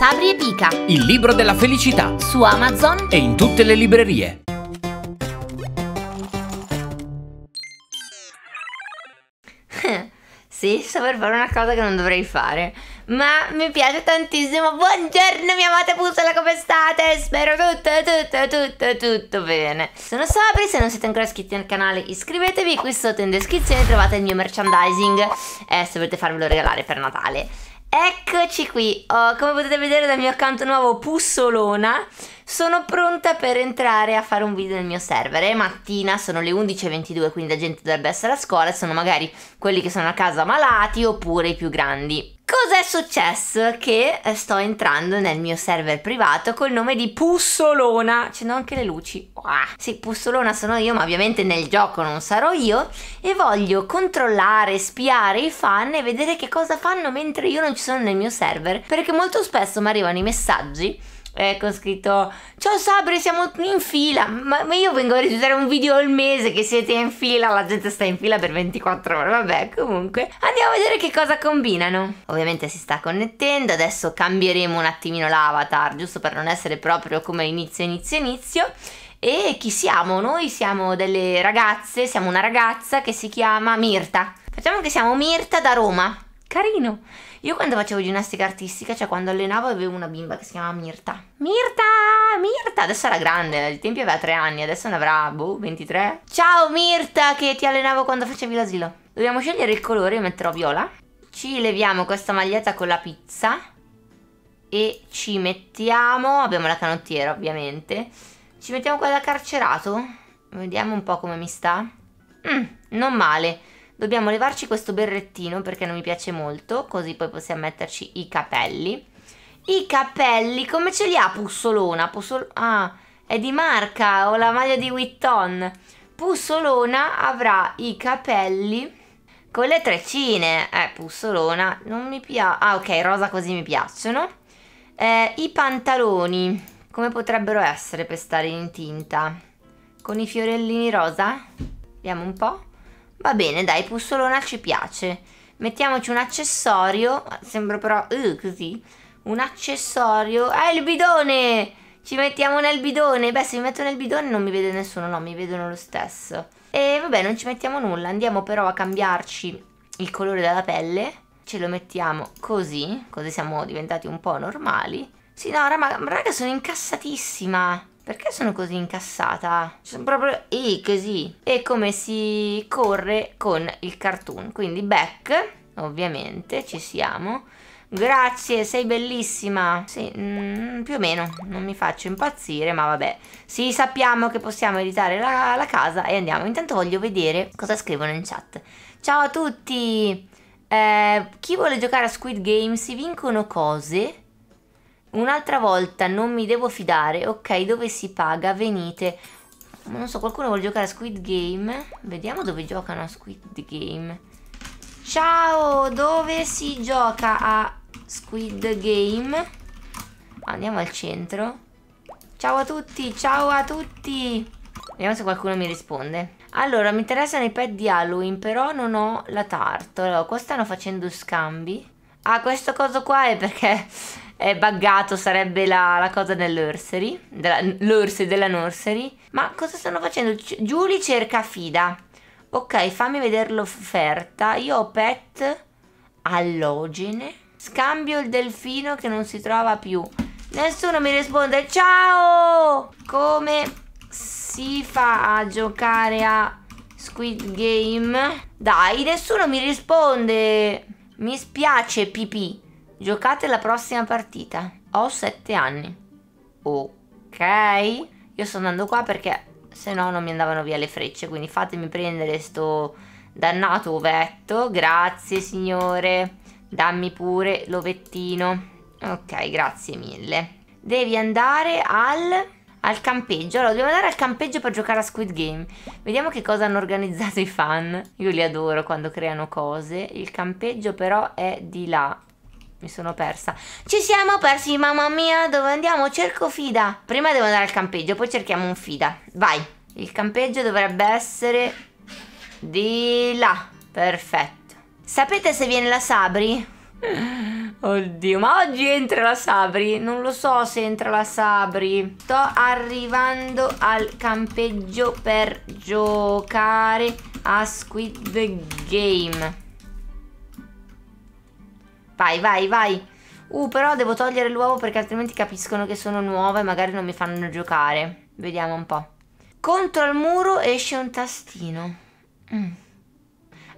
Sabri e Pica Il libro della felicità Su Amazon E in tutte le librerie Sì, sto per fare una cosa che non dovrei fare Ma mi piace tantissimo Buongiorno mia amata puzzola, come state? Spero tutto, tutto, tutto, tutto bene Sono Sabri, se non siete ancora iscritti al canale iscrivetevi Qui sotto in descrizione trovate il mio merchandising eh, Se volete farvelo regalare per Natale Eccoci qui, oh, come potete vedere dal mio account nuovo Pussolona sono pronta per entrare a fare un video nel mio server. È eh. mattina, sono le 11.22, quindi la gente dovrebbe essere a scuola. Sono magari quelli che sono a casa malati oppure i più grandi. Cos'è successo? Che eh, sto entrando nel mio server privato col nome di Pussolona. C'hanno anche le luci. Ah, sì, Pussolona sono io, ma ovviamente nel gioco non sarò io. E voglio controllare, spiare i fan e vedere che cosa fanno mentre io non ci sono nel mio server. Perché molto spesso mi arrivano i messaggi con ecco, scritto Ciao Sabri siamo in fila Ma io vengo a registrare un video al mese Che siete in fila La gente sta in fila per 24 ore Vabbè comunque Andiamo a vedere che cosa combinano Ovviamente si sta connettendo Adesso cambieremo un attimino l'avatar Giusto per non essere proprio come inizio inizio inizio e chi siamo? Noi siamo delle ragazze, siamo una ragazza che si chiama Mirta. Facciamo che siamo Mirta da Roma carino. Io quando facevo ginnastica artistica, cioè quando allenavo, avevo una bimba che si chiamava Mirta. Mirta! Mirta! Adesso era grande, ai tempi aveva 3 anni, adesso ne avrà, boh, 23. Ciao Mirta, che ti allenavo quando facevi l'asilo. Dobbiamo scegliere il colore, io metterò viola. Ci leviamo questa maglietta con la pizza. E ci mettiamo, abbiamo la canottiera ovviamente. Ci mettiamo quella da carcerato. Vediamo un po' come mi sta. Mm, non male. Dobbiamo levarci questo berrettino perché non mi piace molto, così poi possiamo metterci i capelli. I capelli, come ce li ha Pussolona? Pussol ah, è di marca, ho la maglia di Witton. Pussolona avrà i capelli con le treccine. Eh, Pussolona, non mi piace. Ah, ok, rosa così mi piacciono. Eh, I pantaloni, come potrebbero essere per stare in tinta? Con i fiorellini rosa? Vediamo un po'. Va bene, dai, Pussolona ci piace. Mettiamoci un accessorio. Sembra però... Uh, così. Un accessorio. Ah, il bidone! Ci mettiamo nel bidone. Beh, se mi metto nel bidone non mi vede nessuno. No, mi vedono lo stesso. E vabbè, non ci mettiamo nulla. Andiamo però a cambiarci il colore della pelle. Ce lo mettiamo così. Così siamo diventati un po' normali. Sì, no, raga, raga sono incassatissima. Perché sono così incassata? Sono proprio... i così. E come si corre con il cartoon. Quindi back, ovviamente, ci siamo. Grazie, sei bellissima. Sì, mm, più o meno, non mi faccio impazzire, ma vabbè. Sì, sappiamo che possiamo editare la, la casa e andiamo. Intanto voglio vedere cosa scrivono in chat. Ciao a tutti! Eh, chi vuole giocare a Squid Game si vincono cose Un'altra volta non mi devo fidare. Ok, dove si paga? Venite. Non so, qualcuno vuole giocare a Squid Game? Vediamo dove giocano a Squid Game. Ciao, dove si gioca a Squid Game? Andiamo al centro. Ciao a tutti, ciao a tutti. Vediamo se qualcuno mi risponde. Allora, mi interessano i pet di Halloween, però non ho la tartola. qua stanno facendo scambi. Ah, questo coso qua è perché è buggato sarebbe la, la cosa dell'Ursery, della, l'Ursery della Nursery. Ma cosa stanno facendo? C- Julie cerca Fida. Ok, fammi vedere l'offerta. Io ho pet allogene. Scambio il delfino che non si trova più. Nessuno mi risponde. Ciao! Come si fa a giocare a Squid Game? Dai, nessuno mi risponde. Mi spiace, pipì. Giocate la prossima partita. Ho sette anni. Ok. Io sto andando qua perché se no non mi andavano via le frecce. Quindi fatemi prendere sto dannato ovetto. Grazie signore. Dammi pure l'ovettino. Ok, grazie mille. Devi andare al, al campeggio. Allora, dobbiamo andare al campeggio per giocare a Squid Game. Vediamo che cosa hanno organizzato i fan. Io li adoro quando creano cose. Il campeggio però è di là. Mi sono persa. Ci siamo persi, mamma mia, dove andiamo? Cerco Fida. Prima devo andare al campeggio, poi cerchiamo un Fida. Vai. Il campeggio dovrebbe essere di là. Perfetto. Sapete se viene la Sabri? Oddio, ma oggi entra la Sabri? Non lo so se entra la Sabri. Sto arrivando al campeggio per giocare a Squid Game. Vai, vai, vai. Uh, però devo togliere l'uovo perché altrimenti capiscono che sono nuova e magari non mi fanno giocare. Vediamo un po'. Contro al muro esce un tastino. Mm.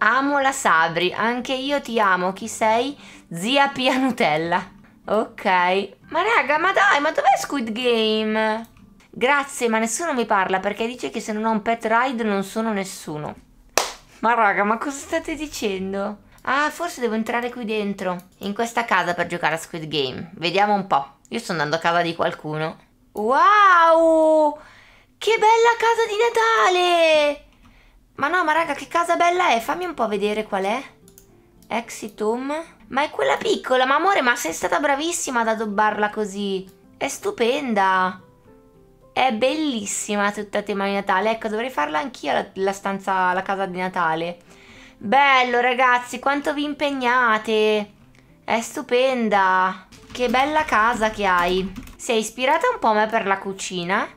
Amo la Sabri, anche io ti amo. Chi sei? Zia Pia Nutella. Ok. Ma raga, ma dai, ma dov'è Squid Game? Grazie, ma nessuno mi parla perché dice che se non ho un pet ride non sono nessuno. Ma raga, ma cosa state dicendo? Ah, forse devo entrare qui dentro, in questa casa per giocare a Squid Game. Vediamo un po'. Io sto andando a casa di qualcuno. Wow! Che bella casa di Natale! Ma no, ma raga, che casa bella è? Fammi un po' vedere qual è. Exitum. Ma è quella piccola, ma amore, ma sei stata bravissima ad addobbarla così. È stupenda. È bellissima tutta tema di Natale. Ecco, dovrei farla anch'io la, la stanza, la casa di Natale. Bello ragazzi, quanto vi impegnate. È stupenda. Che bella casa che hai. Si è ispirata un po' a me per la cucina.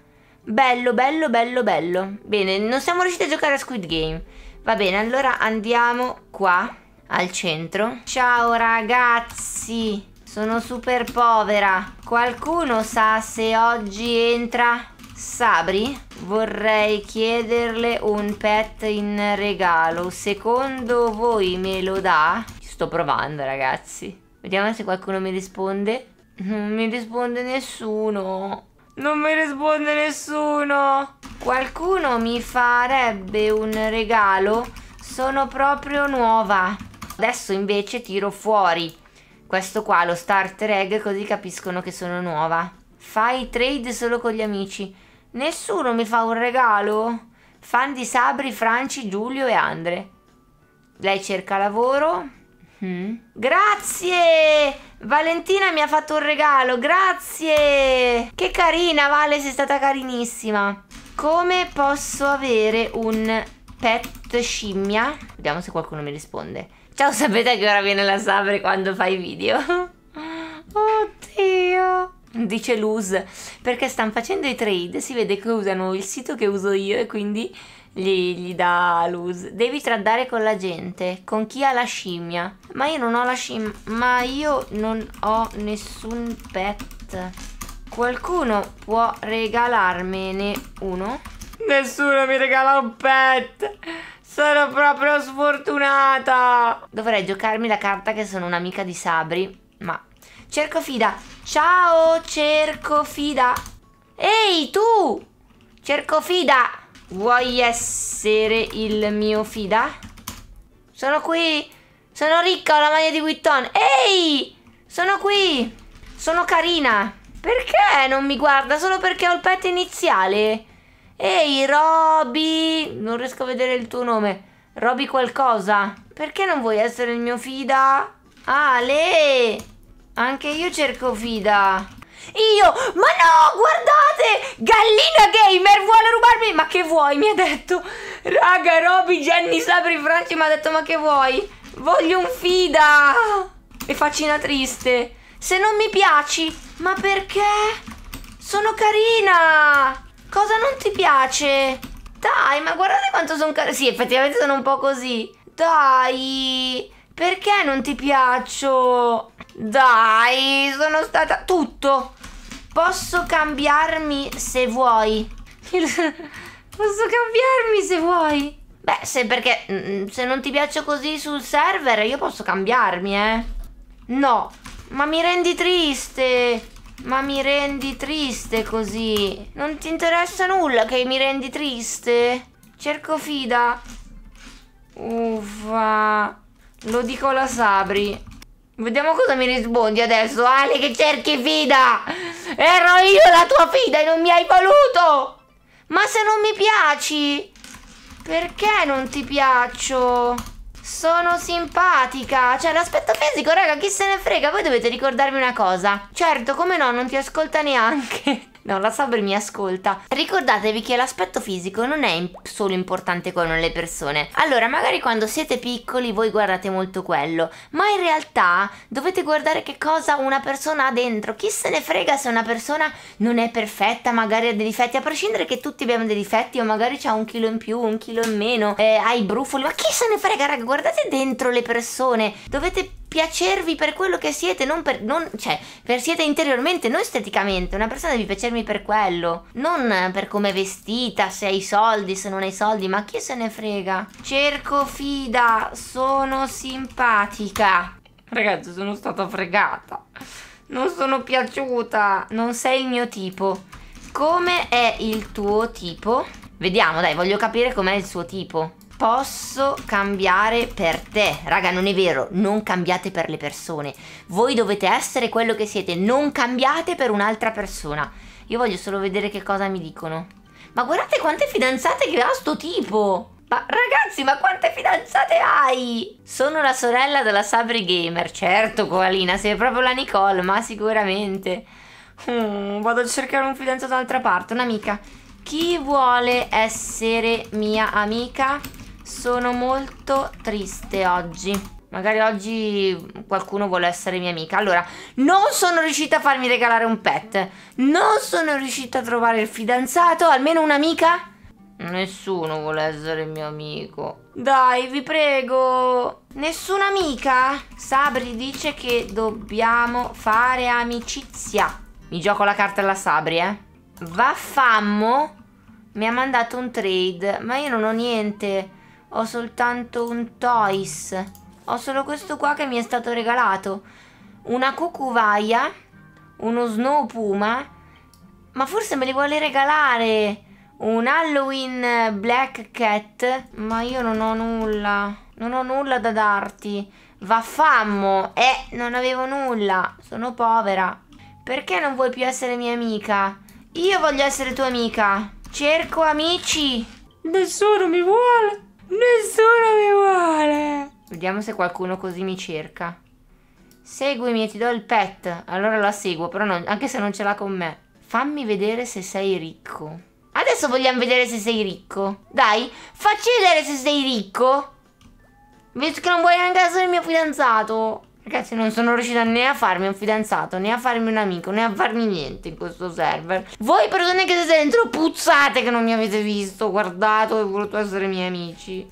Bello, bello, bello, bello. Bene, non siamo riusciti a giocare a Squid Game. Va bene, allora andiamo qua al centro. Ciao ragazzi, sono super povera. Qualcuno sa se oggi entra Sabri, vorrei chiederle un pet in regalo. Secondo voi me lo dà? sto provando, ragazzi. Vediamo se qualcuno mi risponde. Non mi risponde nessuno. Non mi risponde nessuno. Qualcuno mi farebbe un regalo? Sono proprio nuova. Adesso invece tiro fuori questo qua, lo starter egg, così capiscono che sono nuova. Fai trade solo con gli amici. Nessuno mi fa un regalo? Fan di Sabri, Franci, Giulio e Andre. Lei cerca lavoro? Mm. Grazie! Valentina mi ha fatto un regalo, grazie! Che carina, Vale, sei stata carinissima. Come posso avere un pet scimmia? Vediamo se qualcuno mi risponde. Ciao, sapete che ora viene la Sabri quando fai video? Oddio! dice Luz, perché stanno facendo i trade, si vede che usano il sito che uso io e quindi gli, gli dà Luz. Devi tradare con la gente, con chi ha la scimmia. Ma io non ho la scimmia, ma io non ho nessun pet. Qualcuno può regalarmene uno? Nessuno mi regala un pet! Sono proprio sfortunata! Dovrei giocarmi la carta che sono un'amica di Sabri, ma... Cerco fida, Ciao, cerco Fida. Ehi, tu! Cerco Fida. Vuoi essere il mio Fida? Sono qui. Sono ricca, ho la maglia di Witton. Ehi! Sono qui. Sono carina. Perché non mi guarda? Solo perché ho il pet iniziale. Ehi, Roby. Non riesco a vedere il tuo nome. Roby qualcosa. Perché non vuoi essere il mio Fida? Ale! Anche io cerco Fida. Io? Ma no, guardate! Gallina Gamer vuole rubarmi... Ma che vuoi? Mi ha detto... Raga, Roby, Jenny, Sabri, Franci mi ha detto ma che vuoi? Voglio un Fida! E faccina triste. Se non mi piaci... Ma perché? Sono carina! Cosa non ti piace? Dai, ma guardate quanto sono carina. Sì, effettivamente sono un po' così. Dai... Perché non ti piaccio? Dai, sono stata... Tutto. Posso cambiarmi se vuoi. Posso cambiarmi se vuoi. Beh, se perché... Mm, se non ti piaccio così sul server, io posso cambiarmi, eh. No. Ma mi rendi triste. Ma mi rendi triste così. Non ti interessa nulla che mi rendi triste? Cerco fida. Uffa. Lo dico la Sabri. Vediamo cosa mi rispondi adesso, Ale che cerchi fida! Ero io la tua fida e non mi hai voluto! Ma se non mi piaci? Perché non ti piaccio? Sono simpatica. Cioè, l'aspetto fisico, raga, chi se ne frega? Voi dovete ricordarmi una cosa. Certo, come no, non ti ascolta neanche. No, la Saber mi ascolta. Ricordatevi che l'aspetto fisico non è solo importante con le persone. Allora, magari quando siete piccoli voi guardate molto quello, ma in realtà dovete guardare che cosa una persona ha dentro. Chi se ne frega se una persona non è perfetta, magari ha dei difetti, a prescindere che tutti abbiamo dei difetti o magari c'ha un chilo in più, un chilo in meno, eh, ha i brufoli, ma chi se ne frega, raga, guardate dentro le persone. Dovete piacervi per quello che siete, non per, non, cioè, per siete interiormente, non esteticamente. Una persona deve piacermi per quello, non per come è vestita, se hai soldi, se non hai soldi, ma chi se ne frega? Cerco fida, sono simpatica. Ragazzi, sono stata fregata. Non sono piaciuta, non sei il mio tipo. Come è il tuo tipo? Vediamo, dai, voglio capire com'è il suo tipo posso cambiare per te. Raga, non è vero, non cambiate per le persone. Voi dovete essere quello che siete, non cambiate per un'altra persona. Io voglio solo vedere che cosa mi dicono. Ma guardate quante fidanzate che ha sto tipo! Ma ragazzi, ma quante fidanzate hai? Sono la sorella della Sabri Gamer. Certo, Coalina, sei proprio la Nicole, ma sicuramente. Mm, vado a cercare un fidanzato da un'altra parte, un'amica. Chi vuole essere mia amica? Sono molto triste oggi. Magari oggi qualcuno vuole essere mia amica. Allora, non sono riuscita a farmi regalare un pet. Non sono riuscita a trovare il fidanzato, almeno un'amica. Nessuno vuole essere mio amico. Dai, vi prego. Nessuna amica? Sabri dice che dobbiamo fare amicizia. Mi gioco la carta alla Sabri, eh. Vaffammo mi ha mandato un trade, ma io non ho niente. Ho soltanto un Toys. Ho solo questo qua che mi è stato regalato. Una cucuvaia. Uno Snow Puma. Ma forse me li vuole regalare. Un Halloween Black Cat. Ma io non ho nulla. Non ho nulla da darti. Vaffammo. Eh, non avevo nulla. Sono povera. Perché non vuoi più essere mia amica? Io voglio essere tua amica. Cerco amici. Nessuno mi vuole. Nessuno mi vuole. Vediamo se qualcuno così mi cerca. Seguimi e ti do il pet. Allora la seguo, però non, anche se non ce l'ha con me. Fammi vedere se sei ricco. Adesso vogliamo vedere se sei ricco. Dai, facci vedere se sei ricco. Visto che non vuoi neanche essere il mio fidanzato. Ragazzi non sono riuscita né a farmi un fidanzato Né a farmi un amico Né a farmi niente in questo server Voi persone che siete dentro puzzate Che non mi avete visto Guardato ho voluto essere miei amici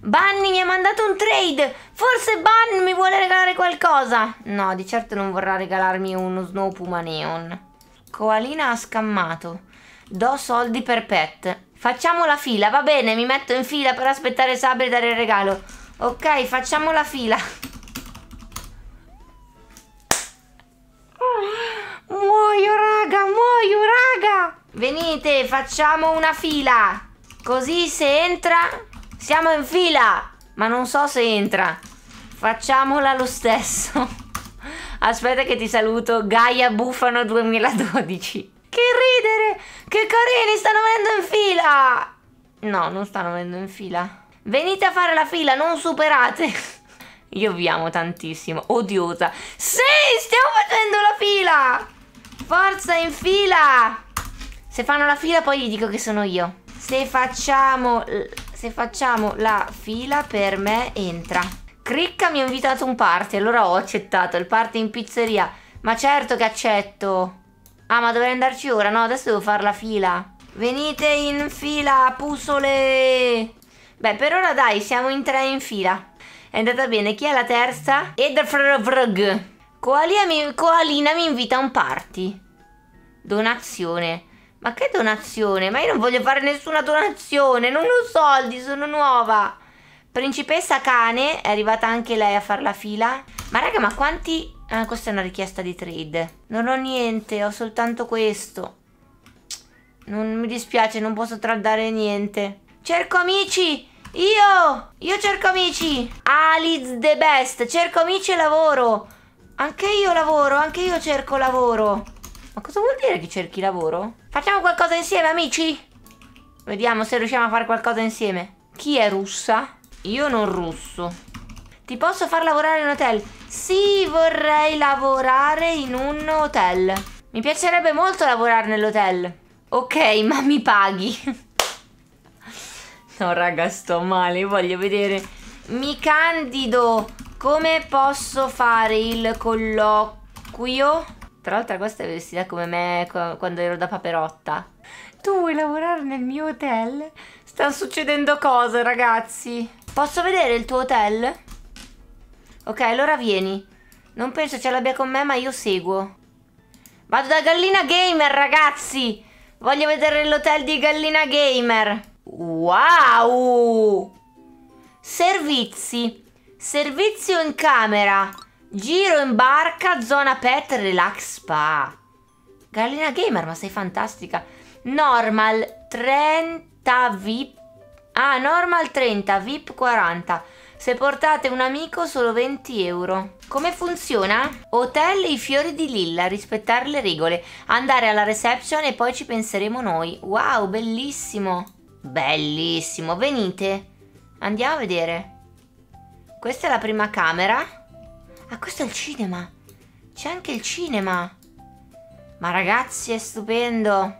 Bunny mi ha mandato un trade Forse Bunny mi vuole regalare qualcosa No di certo non vorrà regalarmi uno Snow Puma Neon Coalina ha scammato Do soldi per pet Facciamo la fila, va bene, mi metto in fila per aspettare Sabri e dare il regalo Ok, facciamo la fila Muoio raga, muoio raga Venite, facciamo una fila Così se entra Siamo in fila Ma non so se entra Facciamola lo stesso Aspetta che ti saluto Gaia Bufano 2012 Che ridere Che carini stanno venendo in fila No, non stanno venendo in fila Venite a fare la fila, non superate io vi amo tantissimo, odiosa. Sì, stiamo facendo la fila! Forza in fila! Se fanno la fila poi gli dico che sono io. Se facciamo, se facciamo la fila per me entra. Cricca mi ha invitato un party, allora ho accettato il party in pizzeria. Ma certo che accetto. Ah, ma dovrei andarci ora? No, adesso devo fare la fila. Venite in fila, pusole! Beh, per ora dai, siamo in tre in fila. È andata bene. Chi è la terza? Ederfrog. Coalia mi, Coalina mi invita a un party. Donazione. Ma che donazione? Ma io non voglio fare nessuna donazione. Non ho soldi, sono nuova. Principessa cane. È arrivata anche lei a far la fila. Ma raga, ma quanti... Ah, questa è una richiesta di trade. Non ho niente, ho soltanto questo. Non mi dispiace, non posso tradare niente. Cerco amici! Io! Io cerco amici! Alice the best! Cerco amici e lavoro! Anche io lavoro, anche io cerco lavoro. Ma cosa vuol dire che cerchi lavoro? Facciamo qualcosa insieme, amici? Vediamo se riusciamo a fare qualcosa insieme. Chi è russa? Io non russo. Ti posso far lavorare in hotel? Sì, vorrei lavorare in un hotel. Mi piacerebbe molto lavorare nell'hotel. Ok, ma mi paghi. no, raga, sto male, voglio vedere. Mi candido come posso fare il colloquio? Tra l'altro questa è vestita come me quando ero da paperotta. Tu vuoi lavorare nel mio hotel? Stanno succedendo cose, ragazzi. Posso vedere il tuo hotel? Ok, allora vieni. Non penso ce l'abbia con me, ma io seguo. Vado da Gallina Gamer, ragazzi! Voglio vedere l'hotel di Gallina Gamer. Wow! Servizi. Servizio in camera. Giro in barca, zona pet, relax spa. Gallina Gamer, ma sei fantastica. Normal 30 VIP. Ah, normal 30, VIP 40. Se portate un amico solo 20 euro. Come funziona? Hotel i fiori di lilla, rispettare le regole, andare alla reception e poi ci penseremo noi. Wow, bellissimo! Bellissimo, venite. Andiamo a vedere. Questa è la prima camera. Ah, questo è il cinema. C'è anche il cinema. Ma ragazzi, è stupendo.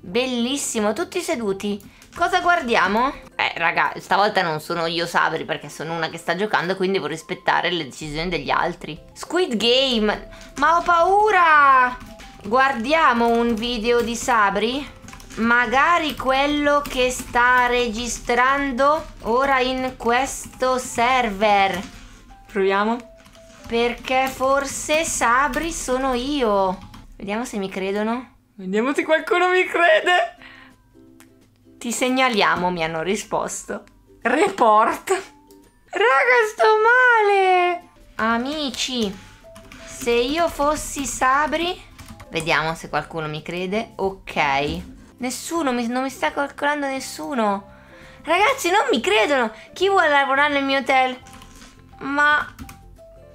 Bellissimo, tutti seduti. Cosa guardiamo? Eh, raga, stavolta non sono io Sabri perché sono una che sta giocando, quindi devo rispettare le decisioni degli altri. Squid Game! Ma ho paura! Guardiamo un video di Sabri? magari quello che sta registrando ora in questo server. Proviamo. Perché forse Sabri sono io. Vediamo se mi credono. Vediamo se qualcuno mi crede. Ti segnaliamo, mi hanno risposto. Report. Raga, sto male. Amici, se io fossi Sabri... Vediamo se qualcuno mi crede. Ok. Nessuno, mi, non mi sta calcolando nessuno. Ragazzi, non mi credono. Chi vuole lavorare nel mio hotel? Ma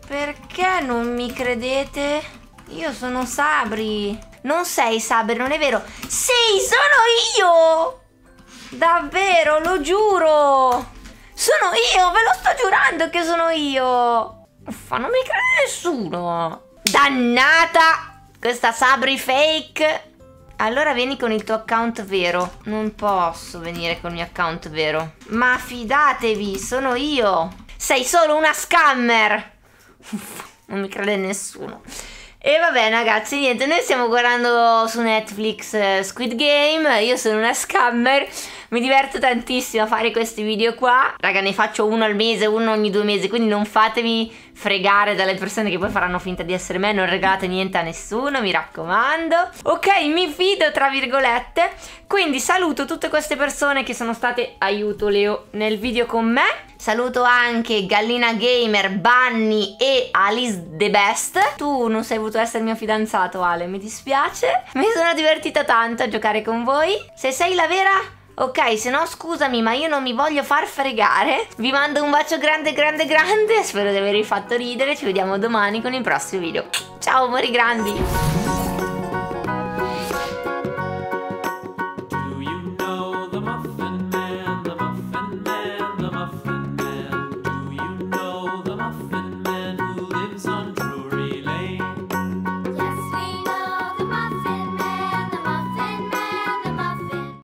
perché non mi credete? Io sono Sabri. Non sei Sabri, non è vero? Sì, sono io! Davvero, lo giuro! Sono io, ve lo sto giurando che sono io! Uffa, non mi crede nessuno! Dannata! Questa Sabri fake! Allora vieni con il tuo account vero. Non posso venire con il mio account vero. Ma fidatevi, sono io. Sei solo una scammer. Uff, non mi crede nessuno. E vabbè ragazzi, niente, noi stiamo guardando su Netflix eh, Squid Game, io sono una scammer mi diverto tantissimo a fare questi video qua. Raga, ne faccio uno al mese, uno ogni due mesi, quindi non fatemi fregare dalle persone che poi faranno finta di essere me, non regalate niente a nessuno, mi raccomando. Ok, mi fido tra virgolette. Quindi saluto tutte queste persone che sono state aiuto Leo nel video con me. Saluto anche Gallina Gamer, Bunny e Alice The Best. Tu non sei voluto essere mio fidanzato, Ale, mi dispiace. Mi sono divertita tanto a giocare con voi. Se sei la vera Ok, se no scusami, ma io non mi voglio far fregare. Vi mando un bacio grande, grande, grande. Spero di avervi fatto ridere. Ci vediamo domani con il prossimo video. Ciao, amori grandi!